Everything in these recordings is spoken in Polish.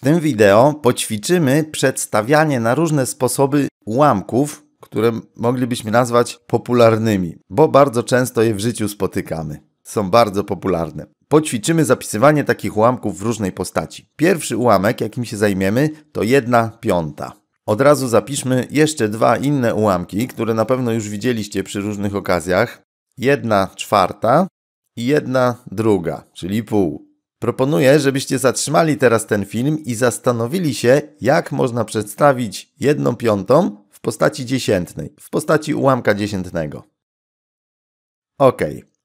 W tym wideo poćwiczymy przedstawianie na różne sposoby ułamków, które moglibyśmy nazwać popularnymi, bo bardzo często je w życiu spotykamy. Są bardzo popularne. Poćwiczymy zapisywanie takich ułamków w różnej postaci. Pierwszy ułamek, jakim się zajmiemy, to 1 piąta. Od razu zapiszmy jeszcze dwa inne ułamki, które na pewno już widzieliście przy różnych okazjach. 1 czwarta i 1 druga, czyli pół. Proponuję, żebyście zatrzymali teraz ten film i zastanowili się, jak można przedstawić jedną piątą w postaci dziesiętnej, w postaci ułamka dziesiętnego. Ok,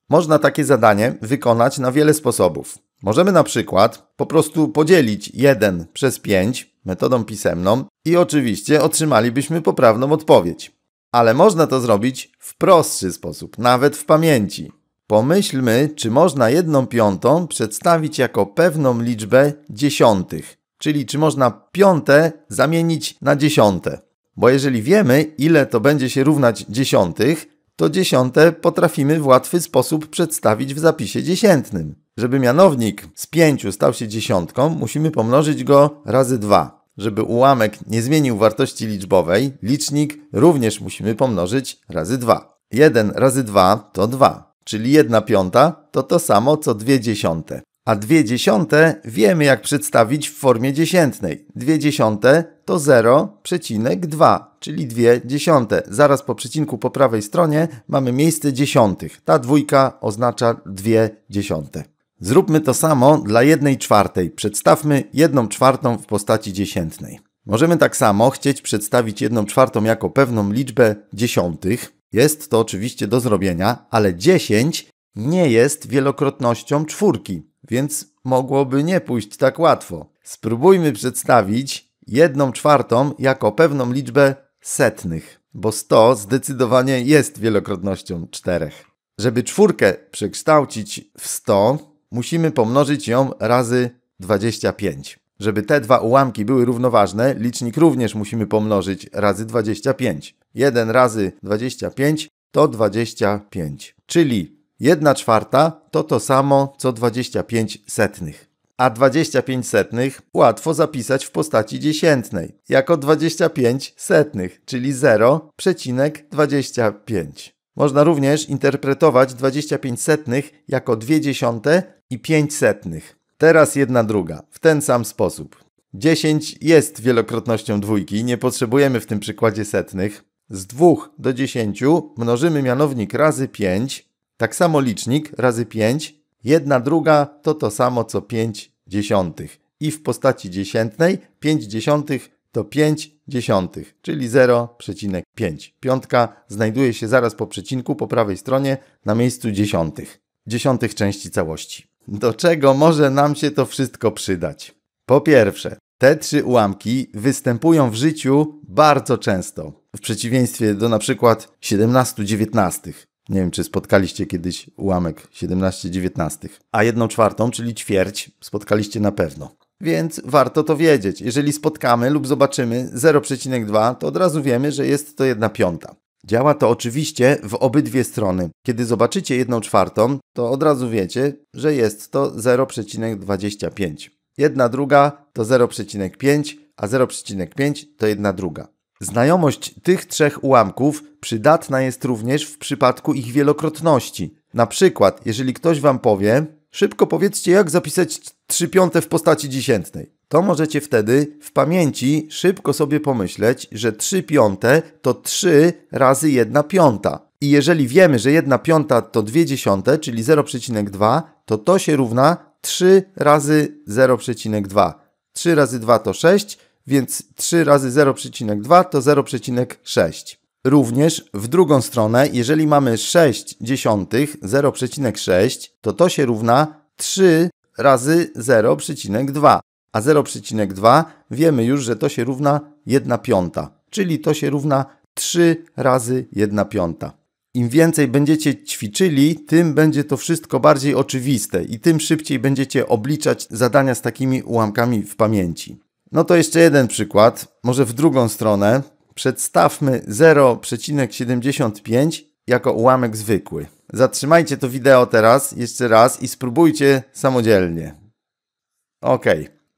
można takie zadanie wykonać na wiele sposobów. Możemy na przykład po prostu podzielić 1 przez 5 metodą pisemną i oczywiście otrzymalibyśmy poprawną odpowiedź. Ale można to zrobić w prostszy sposób, nawet w pamięci. Pomyślmy, czy można jedną piątą przedstawić jako pewną liczbę dziesiątych, czyli czy można piąte zamienić na dziesiąte. Bo jeżeli wiemy, ile to będzie się równać dziesiątych, to dziesiąte potrafimy w łatwy sposób przedstawić w zapisie dziesiętnym. Żeby mianownik z pięciu stał się dziesiątką, musimy pomnożyć go razy dwa. Żeby ułamek nie zmienił wartości liczbowej, licznik również musimy pomnożyć razy dwa. 1 razy 2 to 2 czyli 1 piąta, to to samo co 2 dziesiąte. A 2 dziesiąte wiemy jak przedstawić w formie dziesiętnej. 2 dziesiąte to 0,2, czyli 2 dziesiąte. Zaraz po przecinku po prawej stronie mamy miejsce dziesiątych. Ta dwójka oznacza 2 dziesiąte. Zróbmy to samo dla 1 czwartej. Przedstawmy 1 czwartą w postaci dziesiętnej. Możemy tak samo chcieć przedstawić 1 czwartą jako pewną liczbę dziesiątych, jest to oczywiście do zrobienia, ale 10 nie jest wielokrotnością czwórki, więc mogłoby nie pójść tak łatwo. Spróbujmy przedstawić jedną czwartą jako pewną liczbę setnych, bo 100 zdecydowanie jest wielokrotnością czterech. Żeby czwórkę przekształcić w 100, musimy pomnożyć ją razy 25. Żeby te dwa ułamki były równoważne, licznik również musimy pomnożyć razy 25. 1 razy 25 to 25, czyli 1 czwarta to to samo co 25 setnych. A 25 setnych łatwo zapisać w postaci dziesiętnej, jako 25 setnych, czyli 0,25. Można również interpretować 25 setnych jako 2 dziesiąte i 5 setnych. Teraz jedna druga, w ten sam sposób. 10 jest wielokrotnością dwójki, nie potrzebujemy w tym przykładzie setnych. Z 2 do 10 mnożymy mianownik razy 5, tak samo licznik razy 5. Jedna druga to to samo co 5 dziesiątych. I w postaci dziesiętnej 5 dziesiątych to 5 dziesiątych, czyli 0,5. Piątka znajduje się zaraz po przecinku po prawej stronie na miejscu dziesiątych. Dziesiątych części całości. Do czego może nam się to wszystko przydać? Po pierwsze, te trzy ułamki występują w życiu bardzo często, w przeciwieństwie do na przykład 17-19. Nie wiem, czy spotkaliście kiedyś ułamek 17-19, a jedną czwartą, czyli ćwierć, spotkaliście na pewno. Więc warto to wiedzieć. Jeżeli spotkamy lub zobaczymy 0,2, to od razu wiemy, że jest to jedna piąta. Działa to oczywiście w obydwie strony. Kiedy zobaczycie 1 czwartą, to od razu wiecie, że jest to 0,25. Jedna druga to 0,5, a 0,5 to jedna druga. Znajomość tych trzech ułamków przydatna jest również w przypadku ich wielokrotności. Na przykład, jeżeli ktoś Wam powie, szybko powiedzcie jak zapisać 3 piąte w postaci dziesiętnej to możecie wtedy w pamięci szybko sobie pomyśleć, że 3 piąte to 3 razy 1 piąta. I jeżeli wiemy, że 1 piąta to 2 dziesiąte, czyli 0,2, to to się równa 3 razy 0,2. 3 razy 2 to 6, więc 3 razy 0,2 to 0,6. Również w drugą stronę, jeżeli mamy 6 dziesiątych, 0,6, to to się równa 3 razy 0,2 a 0,2 wiemy już, że to się równa 1 piąta, czyli to się równa 3 razy 1 piąta. Im więcej będziecie ćwiczyli, tym będzie to wszystko bardziej oczywiste i tym szybciej będziecie obliczać zadania z takimi ułamkami w pamięci. No to jeszcze jeden przykład, może w drugą stronę. Przedstawmy 0,75 jako ułamek zwykły. Zatrzymajcie to wideo teraz jeszcze raz i spróbujcie samodzielnie. OK.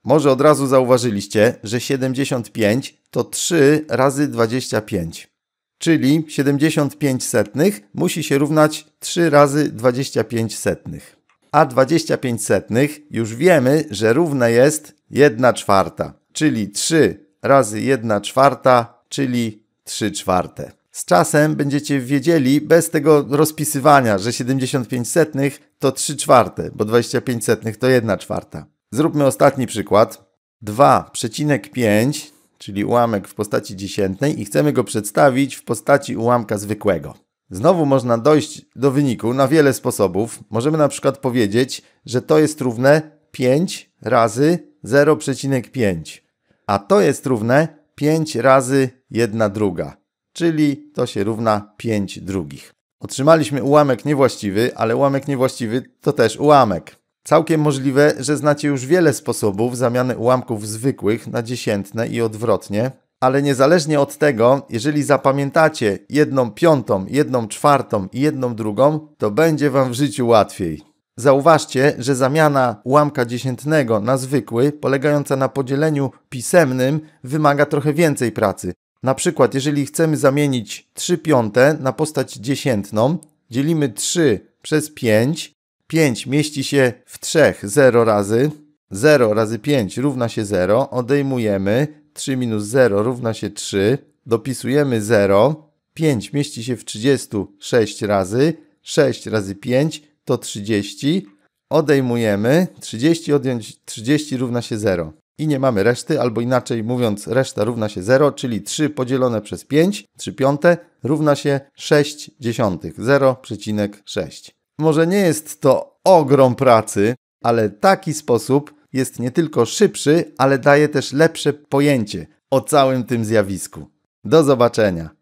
Może od razu zauważyliście, że 75 to 3 razy 25. Czyli 75 setnych musi się równać 3 razy 25 setnych. A 25 setnych już wiemy, że równe jest 1 czwarta, czyli 3 razy 1 czwarta, czyli 3 czwarte. Z czasem będziecie wiedzieli bez tego rozpisywania, że 75 setnych to 3 czwarte, bo 25 setnych to 1 czwarta. Zróbmy ostatni przykład. 2,5, czyli ułamek w postaci dziesiętnej i chcemy go przedstawić w postaci ułamka zwykłego. Znowu można dojść do wyniku na wiele sposobów. Możemy na przykład powiedzieć, że to jest równe 5 razy 0,5, a to jest równe 5 razy 1 druga, czyli to się równa 5 drugich. Otrzymaliśmy ułamek niewłaściwy, ale ułamek niewłaściwy to też ułamek. Całkiem możliwe, że znacie już wiele sposobów zamiany ułamków zwykłych na dziesiętne i odwrotnie, ale niezależnie od tego, jeżeli zapamiętacie jedną piątą, jedną czwartą i jedną drugą, to będzie Wam w życiu łatwiej. Zauważcie, że zamiana ułamka dziesiętnego na zwykły, polegająca na podzieleniu pisemnym, wymaga trochę więcej pracy. Na przykład, jeżeli chcemy zamienić 3 piąte na postać dziesiętną, dzielimy 3 przez 5 5 mieści się w 3 0 razy. 0 razy 5 równa się 0. Odejmujemy. 3 minus 0 równa się 3. Dopisujemy 0. 5 mieści się w 36 razy. 6 razy 5 to 30. Odejmujemy. 30 odjąć 30 równa się 0. I nie mamy reszty, albo inaczej mówiąc, reszta równa się 0, czyli 3 podzielone przez 5, 3 piąte, równa się 6 dziesiątych, 0,6. Może nie jest to ogrom pracy, ale taki sposób jest nie tylko szybszy, ale daje też lepsze pojęcie o całym tym zjawisku. Do zobaczenia!